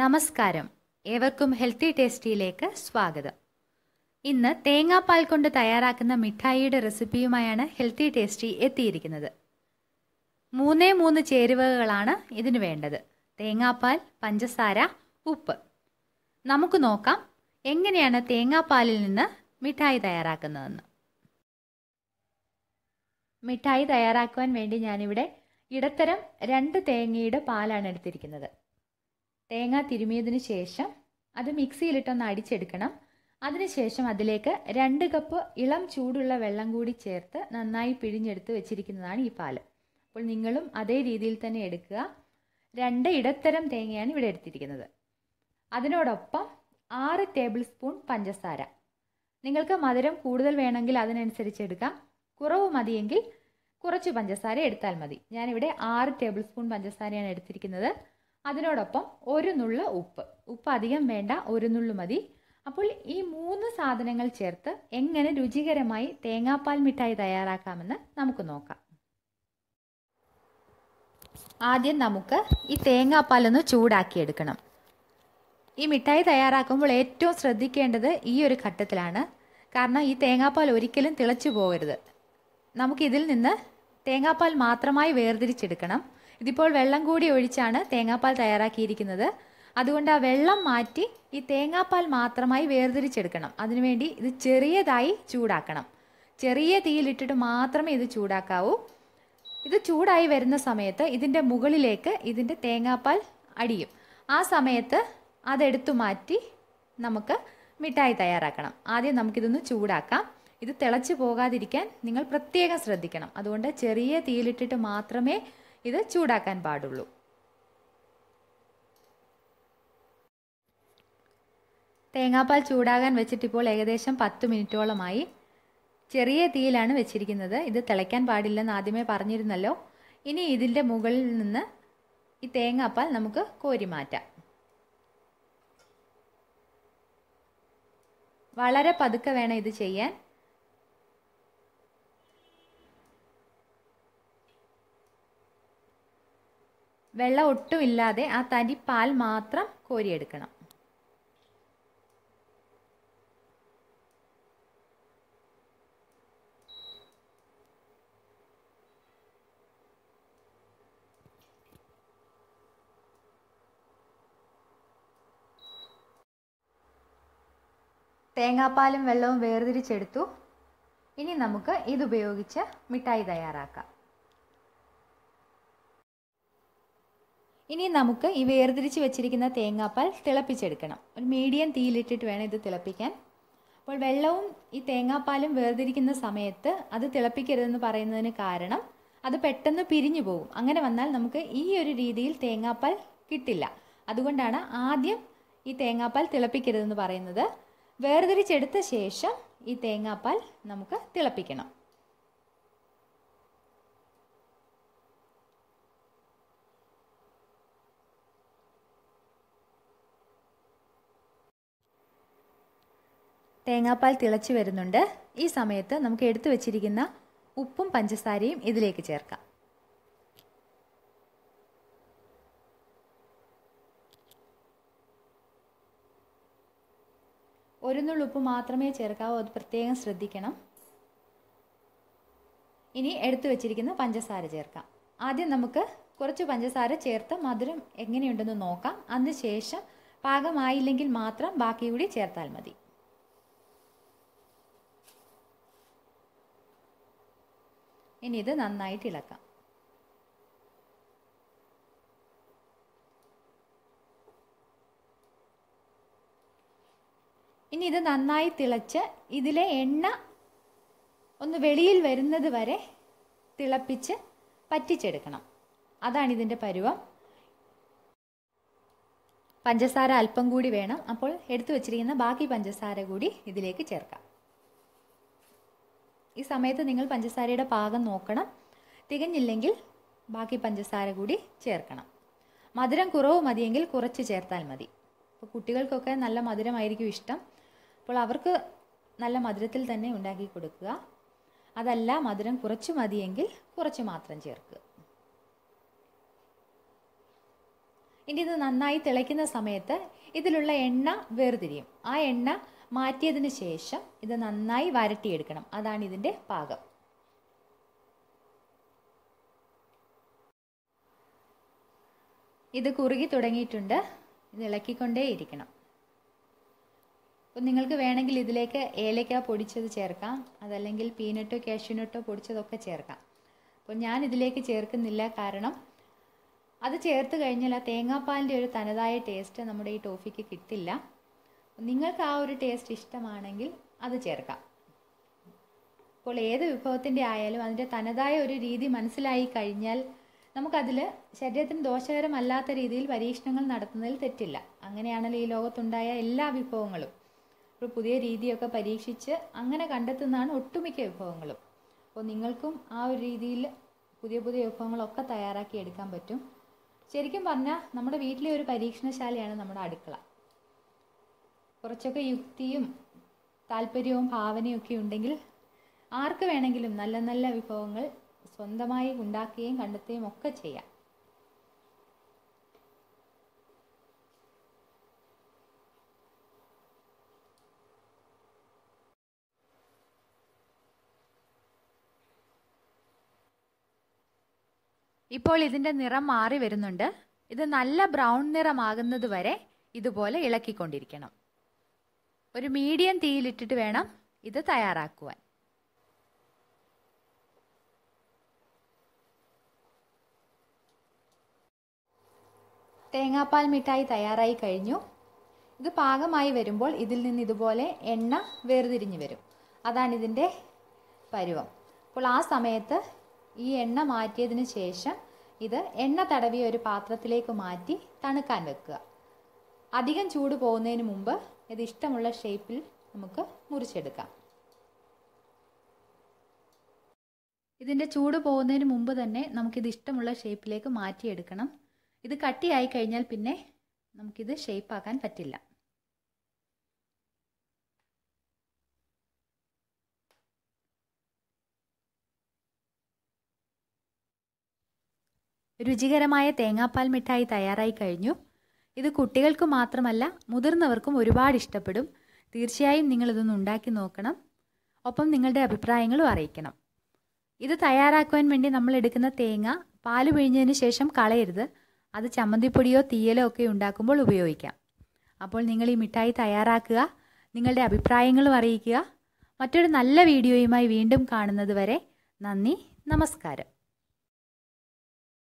നമസ്കാരം ഏവർക്കും ഹെൽത്തി ടേസ്റ്റിയിലേക്ക് സ്വാഗതം ഇന്ന് തേങ്ങാപ്പാൽ കൊണ്ട് തയ്യാറാക്കുന്ന മിഠായിയുടെ റെസിപ്പിയുമായാണ് ഹെൽത്തി ടേസ്റ്റി എത്തിയിരിക്കുന്നത് മൂന്നേ മൂന്ന് ചേരുവകളാണ് ഇതിന് വേണ്ടത് തേങ്ങാപ്പാൽ പഞ്ചസാര ഉപ്പ് നമുക്ക് നോക്കാം എങ്ങനെയാണ് തേങ്ങാപ്പാലിൽ നിന്ന് മിഠായി തയ്യാറാക്കുന്നതെന്ന് മിഠായി തയ്യാറാക്കുവാൻ വേണ്ടി ഞാനിവിടെ ഇടത്തരം രണ്ട് തേങ്ങയുടെ പാലാണ് എടുത്തിരിക്കുന്നത് തേങ്ങ തിരുമിയതിന് ശേഷം അത് മിക്സിയിലിട്ടൊന്ന് അടിച്ചെടുക്കണം അതിനുശേഷം അതിലേക്ക് രണ്ട് കപ്പ് ഇളം ചൂടുള്ള വെള്ളം കൂടി ചേർത്ത് നന്നായി പിഴിഞ്ഞെടുത്ത് വെച്ചിരിക്കുന്നതാണ് ഈ പാല് അപ്പോൾ നിങ്ങളും അതേ രീതിയിൽ തന്നെ എടുക്കുക രണ്ട് ഇടത്തരം തേങ്ങയാണ് ഇവിടെ എടുത്തിരിക്കുന്നത് അതിനോടൊപ്പം ആറ് ടേബിൾ സ്പൂൺ പഞ്ചസാര നിങ്ങൾക്ക് മധുരം കൂടുതൽ വേണമെങ്കിൽ അതിനനുസരിച്ച് എടുക്കാം കുറവ് മതിയെങ്കിൽ കുറച്ച് പഞ്ചസാര എടുത്താൽ മതി ഞാനിവിടെ ആറ് ടേബിൾ സ്പൂൺ പഞ്ചസാരയാണ് എടുത്തിരിക്കുന്നത് അതിനോടൊപ്പം ഒരു നുള്ള ഉപ്പ് ഉപ്പ് അധികം വേണ്ട ഒരു നുള്ളു മതി അപ്പോൾ ഈ മൂന്ന് സാധനങ്ങൾ ചേർത്ത് എങ്ങനെ രുചികരമായി തേങ്ങാപ്പാൽ മിഠായി തയ്യാറാക്കാമെന്ന് നമുക്ക് നോക്കാം ആദ്യം നമുക്ക് ഈ തേങ്ങാപ്പാൽ തേങ്ങാപ്പാലൊന്ന് ചൂടാക്കിയെടുക്കണം ഈ മിഠായി തയ്യാറാക്കുമ്പോൾ ഏറ്റവും ശ്രദ്ധിക്കേണ്ടത് ഈ ഒരു ഘട്ടത്തിലാണ് കാരണം ഈ തേങ്ങാപ്പാൽ ഒരിക്കലും തിളച്ചു പോകരുത് നമുക്കിതിൽ നിന്ന് തേങ്ങാപ്പാൽ മാത്രമായി വേർതിരിച്ചെടുക്കണം ഇതിപ്പോൾ വെള്ളം കൂടി ഒഴിച്ചാണ് തേങ്ങാപ്പാൽ തയ്യാറാക്കിയിരിക്കുന്നത് അതുകൊണ്ട് ആ വെള്ളം മാറ്റി ഈ തേങ്ങാപ്പാൽ മാത്രമായി വേർതിരിച്ചെടുക്കണം അതിനുവേണ്ടി ഇത് ചെറിയതായി ചൂടാക്കണം ചെറിയ തീയിലിട്ടിട്ട് മാത്രമേ ഇത് ചൂടാക്കാവൂ ഇത് ചൂടായി വരുന്ന സമയത്ത് ഇതിൻ്റെ മുകളിലേക്ക് ഇതിൻ്റെ തേങ്ങാപ്പാൽ അടിയും ആ സമയത്ത് അതെടുത്തു മാറ്റി നമുക്ക് മിഠായി തയ്യാറാക്കണം ആദ്യം നമുക്കിതൊന്ന് ചൂടാക്കാം ഇത് തിളച്ച് പോകാതിരിക്കാൻ നിങ്ങൾ പ്രത്യേകം ശ്രദ്ധിക്കണം അതുകൊണ്ട് ചെറിയ തീയിലിട്ടിട്ട് മാത്രമേ ഇത് ചൂടാക്കാൻ പാടുള്ളൂ തേങ്ങാപ്പാൽ ചൂടാകാൻ വെച്ചിട്ട് ഇപ്പോൾ ഏകദേശം പത്ത് മിനിറ്റോളമായി ചെറിയ തീയിലാണ് വെച്ചിരിക്കുന്നത് ഇത് തിളയ്ക്കാൻ പാടില്ലെന്ന് ആദ്യമേ പറഞ്ഞിരുന്നല്ലോ ഇനി ഇതിൻ്റെ മുകളിൽ നിന്ന് ഈ തേങ്ങാപ്പാൽ നമുക്ക് കോരി മാറ്റാം വളരെ പതുക്കെ വേണം ഇത് ചെയ്യാൻ വെള്ളം ഒട്ടുമില്ലാതെ ആ തരി പാൽ മാത്രം കോരിയെടുക്കണം തേങ്ങാപ്പാലും വെള്ളവും വേർതിരിച്ചെടുത്തു ഇനി നമുക്ക് ഇതുപയോഗിച്ച് മിഠായി തയ്യാറാക്കാം ഇനി നമുക്ക് ഈ വേർതിരിച്ച് വെച്ചിരിക്കുന്ന തേങ്ങാപ്പാൽ തിളപ്പിച്ചെടുക്കണം ഒരു മീഡിയം തീയിലിട്ടിട്ട് വേണം ഇത് തിളപ്പിക്കാൻ അപ്പോൾ വെള്ളവും ഈ തേങ്ങാപ്പാലും വേർതിരിക്കുന്ന സമയത്ത് അത് തിളപ്പിക്കരുതെന്ന് പറയുന്നതിന് കാരണം അത് പെട്ടെന്ന് പിരിഞ്ഞു പോകും അങ്ങനെ വന്നാൽ നമുക്ക് ഈ ഒരു രീതിയിൽ തേങ്ങാപ്പാൽ കിട്ടില്ല അതുകൊണ്ടാണ് ആദ്യം ഈ തേങ്ങാപ്പാൽ തിളപ്പിക്കരുതെന്ന് പറയുന്നത് വേർതിരിച്ചെടുത്ത ശേഷം ഈ തേങ്ങാപ്പാൽ നമുക്ക് തിളപ്പിക്കണം തേങ്ങാപ്പാൽ തിളച്ച് വരുന്നുണ്ട് ഈ സമയത്ത് നമുക്ക് എടുത്തു വച്ചിരിക്കുന്ന ഉപ്പും പഞ്ചസാരയും ഇതിലേക്ക് ചേർക്കാം ഒരു ഉപ്പ് മാത്രമേ ചേർക്കാവൂ അത് പ്രത്യേകം ശ്രദ്ധിക്കണം ഇനി എടുത്തു വച്ചിരിക്കുന്ന പഞ്ചസാര ചേർക്കാം ആദ്യം നമുക്ക് കുറച്ച് പഞ്ചസാര ചേർത്ത് മധുരം എങ്ങനെയുണ്ടെന്ന് നോക്കാം ശേഷം പാകമായില്ലെങ്കിൽ മാത്രം ബാക്കി കൂടി ചേർത്താൽ മതി ഇനി ഇത് നന്നായിട്ട് ഇളക്കാം ഇനി ഇത് നന്നായി തിളച്ച് ഇതിലെ എണ്ണ ഒന്ന് വെളിയിൽ വരുന്നത് വരെ തിളപ്പിച്ച് പറ്റിച്ചെടുക്കണം അതാണ് ഇതിൻ്റെ പരുവം പഞ്ചസാര അല്പം കൂടി വേണം അപ്പോൾ എടുത്തു വച്ചിരിക്കുന്ന ബാക്കി പഞ്ചസാര കൂടി ഇതിലേക്ക് ചേർക്കാം ഈ സമയത്ത് നിങ്ങൾ പഞ്ചസാരയുടെ പാകം നോക്കണം തികഞ്ഞില്ലെങ്കിൽ ബാക്കി പഞ്ചസാര കൂടി ചേർക്കണം മധുരം കുറവ് മതിയെങ്കിൽ കുറച്ച് ചേർത്താൽ മതി അപ്പോൾ കുട്ടികൾക്കൊക്കെ നല്ല മധുരമായിരിക്കും ഇഷ്ടം അപ്പോൾ അവർക്ക് നല്ല മധുരത്തിൽ തന്നെ ഉണ്ടാക്കി കൊടുക്കുക അതല്ല മധുരം കുറച്ച് മതിയെങ്കിൽ കുറച്ച് മാത്രം ചേർക്കുക ഇനി ഇത് നന്നായി തിളയ്ക്കുന്ന സമയത്ത് ഇതിലുള്ള എണ്ണ വേർതിരിയും ആ എണ്ണ മാറ്റിയതിന് ശേഷം ഇത് നന്നായി വരട്ടിയെടുക്കണം അതാണ് ഇതിൻ്റെ പാകം ഇത് കുറുകി തുടങ്ങിയിട്ടുണ്ട് ഇത് ഇളക്കിക്കൊണ്ടേ ഇരിക്കണം അപ്പം നിങ്ങൾക്ക് വേണമെങ്കിൽ ഇതിലേക്ക് ഏലക്ക പൊടിച്ചത് ചേർക്കാം അതല്ലെങ്കിൽ പീനട്ടോ കാഷ്യൂനട്ടോ പൊടിച്ചതൊക്കെ ചേർക്കാം അപ്പോൾ ഞാൻ ഇതിലേക്ക് ചേർക്കുന്നില്ല കാരണം അത് ചേർത്ത് കഴിഞ്ഞാൽ ആ തേങ്ങാപ്പാലിൻ്റെ ഒരു തനതായ ടേസ്റ്റ് നമ്മുടെ ഈ ടോഫിക്ക് കിട്ടില്ല നിങ്ങൾക്ക് ആ ഒരു ടേസ്റ്റ് ഇഷ്ടമാണെങ്കിൽ അത് ചേർക്കാം അപ്പോൾ ഏത് വിഭവത്തിൻ്റെ ആയാലും അതിൻ്റെ തനതായ ഒരു രീതി മനസ്സിലായി കഴിഞ്ഞാൽ നമുക്കതിൽ ശരീരത്തിന് ദോഷകരമല്ലാത്ത രീതിയിൽ പരീക്ഷണങ്ങൾ നടത്തുന്നതിൽ തെറ്റില്ല അങ്ങനെയാണല്ലോ ഈ ലോകത്തുണ്ടായ എല്ലാ വിഭവങ്ങളും ഒരു പുതിയ രീതിയൊക്കെ പരീക്ഷിച്ച് അങ്ങനെ കണ്ടെത്തുന്നതാണ് ഒട്ടുമിക്ക വിഭവങ്ങളും അപ്പോൾ നിങ്ങൾക്കും ആ ഒരു രീതിയിൽ പുതിയ പുതിയ വിഭവങ്ങളൊക്കെ തയ്യാറാക്കി എടുക്കാൻ പറ്റും ശരിക്കും പറഞ്ഞാൽ നമ്മുടെ വീട്ടിലെ ഒരു പരീക്ഷണശാലയാണ് നമ്മുടെ അടുക്കള കുറച്ചൊക്കെ യുക്തിയും താല്പര്യവും ഭാവനയും ഒക്കെ ഉണ്ടെങ്കിൽ ആർക്ക് വേണമെങ്കിലും നല്ല നല്ല വിഭവങ്ങൾ സ്വന്തമായി ഉണ്ടാക്കുകയും കണ്ടെത്തുകയും ഒക്കെ ചെയ്യാം ഇപ്പോൾ ഇതിൻ്റെ നിറം മാറി വരുന്നുണ്ട് ഇത് നല്ല ബ്രൗൺ നിറമാകുന്നത് വരെ ഇതുപോലെ ഇളക്കിക്കൊണ്ടിരിക്കണം ഒരു മീഡിയം തീയിലിട്ടിട്ട് വേണം ഇത് തയ്യാറാക്കുവാൻ തേങ്ങാപ്പാൽ മിഠായി തയ്യാറായി കഴിഞ്ഞു ഇത് പാകമായി വരുമ്പോൾ ഇതിൽ നിന്ന് ഇതുപോലെ എണ്ണ വേർതിരിഞ്ഞ് വരും അതാണ് ഇതിൻ്റെ പരുവം അപ്പോൾ ആ സമയത്ത് ഈ എണ്ണ മാറ്റിയതിന് ശേഷം ഇത് എണ്ണ തടവിയ ഒരു പാത്രത്തിലേക്ക് മാറ്റി തണുക്കാൻ വെക്കുക അധികം ചൂട് പോകുന്നതിന് മുമ്പ് ഇത് ഇഷ്ടമുള്ള ഷേപ്പിൽ നമുക്ക് മുറിച്ചെടുക്കാം ഇതിൻ്റെ ചൂട് പോകുന്നതിന് മുമ്പ് തന്നെ നമുക്കിത് ഇഷ്ടമുള്ള ഷേപ്പിലേക്ക് മാറ്റിയെടുക്കണം ഇത് കട്ടിയായി കഴിഞ്ഞാൽ പിന്നെ നമുക്കിത് ഷേപ്പാക്കാൻ പറ്റില്ല രുചികരമായ തേങ്ങാപ്പാൽ മിഠായി തയ്യാറായി കഴിഞ്ഞു ഇത് കുട്ടികൾക്ക് മാത്രമല്ല മുതിർന്നവർക്കും ഒരുപാട് ഇഷ്ടപ്പെടും തീർച്ചയായും നിങ്ങളിതൊന്ന് ഉണ്ടാക്കി നോക്കണം ഒപ്പം നിങ്ങളുടെ അഭിപ്രായങ്ങളും അറിയിക്കണം ഇത് തയ്യാറാക്കുവാൻ വേണ്ടി നമ്മൾ എടുക്കുന്ന തേങ്ങ പാൽ പിഴിഞ്ഞതിന് ശേഷം കളയരുത് അത് ചമ്മന്തിപ്പൊടിയോ തീയലോ ഒക്കെ ഉണ്ടാക്കുമ്പോൾ ഉപയോഗിക്കാം അപ്പോൾ നിങ്ങൾ ഈ മിഠായി തയ്യാറാക്കുക നിങ്ങളുടെ അഭിപ്രായങ്ങളും അറിയിക്കുക മറ്റൊരു നല്ല വീഡിയോയുമായി വീണ്ടും കാണുന്നത് വരെ നന്ദി നമസ്കാരം